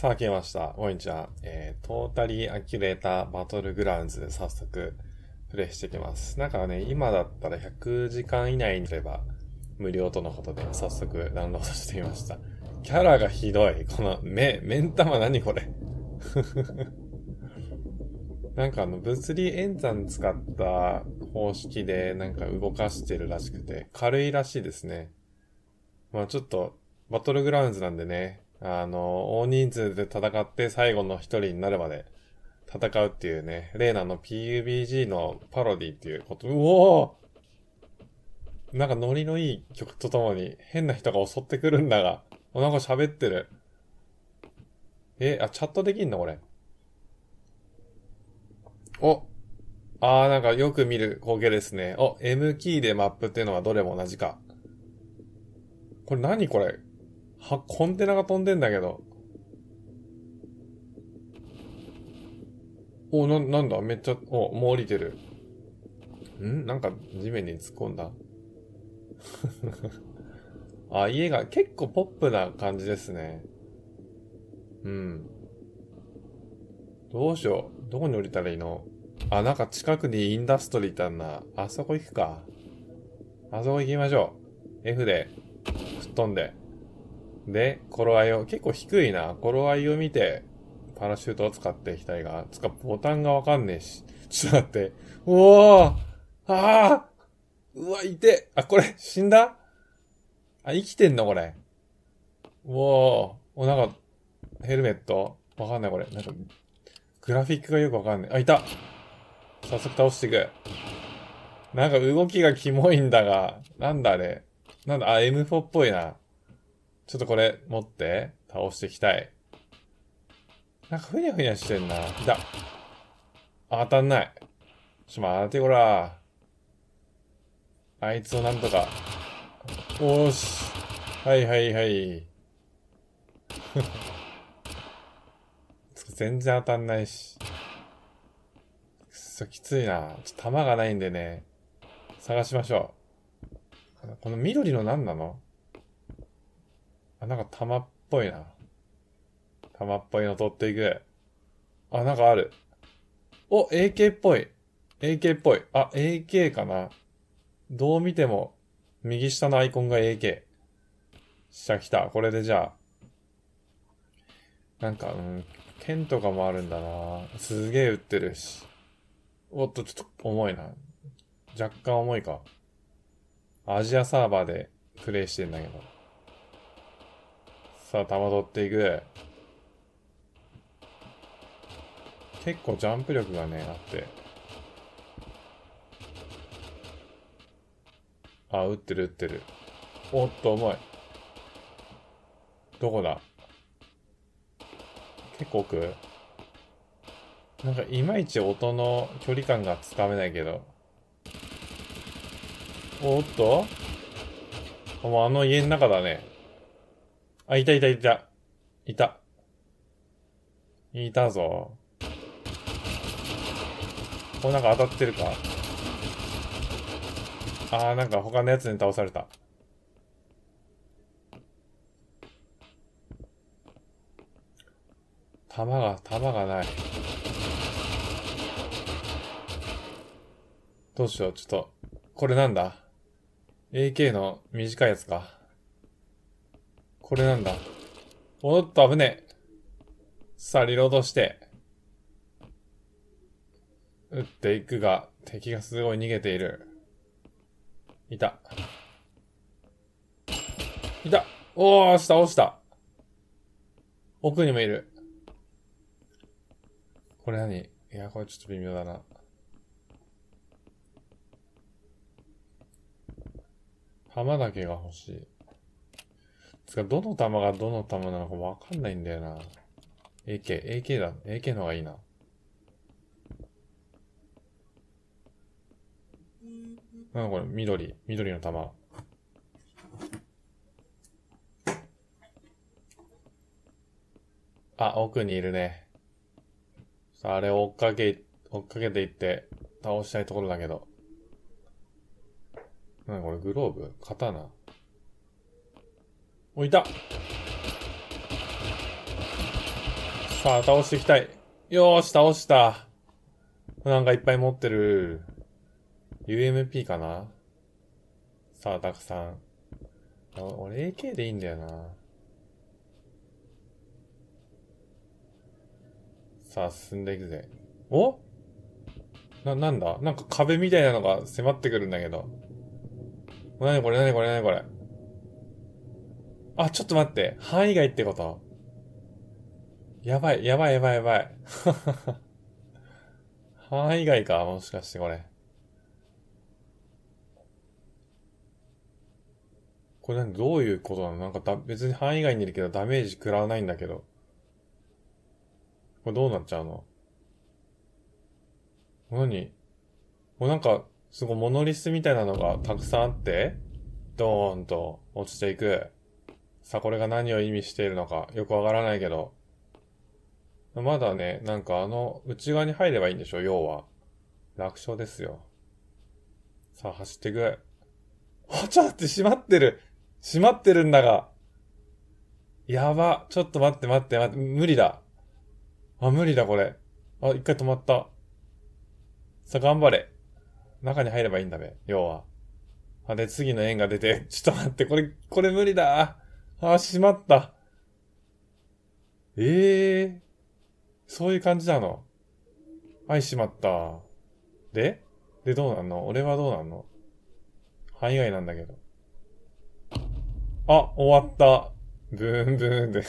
さあ、来ました。こんにちは。えー、トータリーアキュレーターバトルグラウンズで早速、プレイしてきます。なんかね、今だったら100時間以内にすれば、無料とのことで、早速ダウンロードしてみました。キャラがひどい。この目、目ん玉何これ。なんかあの、物理演算使った方式で、なんか動かしてるらしくて、軽いらしいですね。まあちょっと、バトルグラウンズなんでね、あの、大人数で戦って最後の一人になるまで戦うっていうね、レーナの PUBG のパロディっていうこと、うおぉなんかノリのいい曲とともに変な人が襲ってくるんだが、おなんか喋ってる。え、あ、チャットできんのこれ。おあーなんかよく見る光景ですね。お、M キーでマップっていうのはどれも同じか。これ何これは、コンテナが飛んでんだけど。お、な、なんだめっちゃ、お、もう降りてる。んなんか地面に突っ込んだ。あ、家が結構ポップな感じですね。うん。どうしよう。どこに降りたらいいのあ、なんか近くにインダストリーってあんな。あそこ行くか。あそこ行きましょう。F で、吹っ飛んで。で、頃合いを、結構低いな。頃合いを見て、パラシュートを使っていきたいが、つか、ボタンがわかんねえし。ちょっと待って。おーああうわ、いてあ、これ、死んだあ、生きてんのこれ。おおお、なんか、ヘルメットわかんないこれ。なんか、グラフィックがよくわかんない。あ、いた早速倒していく。なんか動きがキモいんだが、なんだあれ。なんだ、あ、M4 っぽいな。ちょっとこれ持って倒していきたい。なんかふにゃふにゃしてんな。いた。当たんない。ちょ、っと待ってごら。あいつをなんとか。おーし。はいはいはい。全然当たんないし。くそ、きついな。ちょっと弾がないんでね。探しましょう。この緑の何なのあ、なんか玉っぽいな。玉っぽいの取っていく。あ、なんかある。お、AK っぽい。AK っぽい。あ、AK かな。どう見ても、右下のアイコンが AK。下来た。これでじゃあ、なんか、うん、剣とかもあるんだなすげえ売ってるし。おっと、ちょっと重いな。若干重いか。アジアサーバーでプレイしてんだけど。さあ、ま取っていく。結構ジャンプ力がね、あって。あ、打ってる打ってる。おっと、重い。どこだ結構奥なんかいまいち音の距離感がつかめないけど。おっともうあの家の中だね。あ、いたいたいた。いた。いたぞ。これなんか当たってるか。あーなんか他のやつに倒された。弾が、弾がない。どうしよう、ちょっと。これなんだ ?AK の短いやつか。これなんだ。戻った危ねえ。さあ、リロードして。撃っていくが、敵がすごい逃げている。いた。いたおー、下落ちた。奥にもいる。これ何いや、これちょっと微妙だな。浜だけが欲しい。つか、どの弾がどの弾なのかわかんないんだよな。AK、AK だ。AK の方がいいな。なんだこれ、緑、緑の玉。あ、奥にいるね。あれを追っかけ、追っかけていって、倒したいところだけど。なんこれ、グローブ刀置いた。さあ、倒していきたい。よーし、倒した。なんかいっぱい持ってる。UMP かなさあ、たくさん。俺 AK でいいんだよな。さあ、進んでいくぜ。おな、なんだなんか壁みたいなのが迫ってくるんだけど。なにこれなにこれなにこれ。あ、ちょっと待って。範囲外ってことやばい、やばい、やばい、やばい。範囲外か、もしかしてこれ。これどういうことなのなんかだ別に範囲外にいるけどダメージ食らわないんだけど。これどうなっちゃうの何もうなんか、すごいモノリスみたいなのがたくさんあって、ドーンと落ちていく。さあこれが何を意味しているのかよくわからないけど、まだね、なんかあの内側に入ればいいんでしょ、要は。楽勝ですよ。さあ走ってく。あ、ちょっと待って、閉まってる。閉まってるんだが。やば。ちょっと待って待って待って。無理だ。あ、無理だこれ。あ、一回止まった。さあ頑張れ。中に入ればいいんだべ、要は。あ、で、次の円が出て、ちょっと待って、これ、これ無理だ。あ、しまった。ええー、そういう感じなの。はい、しまった。でで、どうなんの俺はどうなんの範囲外なんだけど。あ、終わった。ブーンブーンで